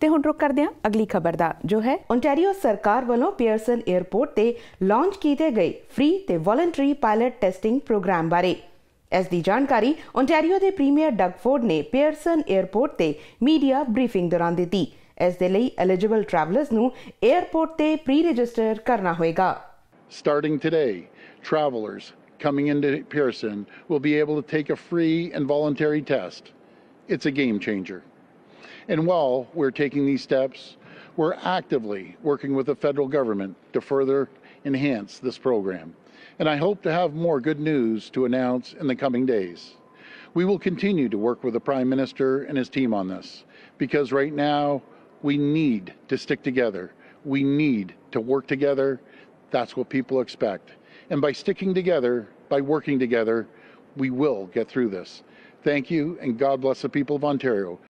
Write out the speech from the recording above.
ਤੇ ਹੁਣ ਰੁਕ ਕਰਦੇ ਹਾਂ ਅਗਲੀ ਖਬਰ ਦਾ ਜੋ ਹੈ ਓਨਟਾਰੀਓ ਸਰਕਾਰ ਵੱਲੋਂ ਪੀਅਰਸਨ 에ਅਰਪੋਰਟ ਤੇ ਲਾਂਚ ਕੀਤੇ ਗਏ ਫ੍ਰੀ ਤੇ ਵੋਲੰਟਰੀ ਪਾਇਲਟ ਟੈਸਟਿੰਗ ਪ੍ਰੋਗਰਾਮ ਬਾਰੇ ਇਸ ਦੀ ਜਾਣਕਾਰੀ ਓਨਟਾਰੀਓ ਦੇ ਪ੍ਰੀਮੀਅਰ ਡਗ ਨੇ ਪੀਅਰਸਨ 에ਅਰਪੋਰਟ ਤੇ ਮੀਡੀਆ ਬਰੀਫਿੰਗ ਦੌਰਾਨ ਦਿੱਤੀ ਐਸ ਦੇ ਲਈ ਐਲੀਜੀਬਲ ਟਰੈਵਲਰਸ ਨੂੰ 에ਅਰਪੋਰਟ ਤੇ ਪ੍ਰੀ ਰਜਿਸਟਰ ਕਰਨਾ ਹੋਵੇਗਾ starting today travellers coming into Pearson will be able to take a free and voluntary test it's a game changer And while we're taking these steps, we're actively working with the federal government to further enhance this program. And I hope to have more good news to announce in the coming days. We will continue to work with the Prime Minister and his team on this because right now we need to stick together. We need to work together. That's what people expect. And by sticking together, by working together, we will get through this. Thank you, and God bless the people of Ontario.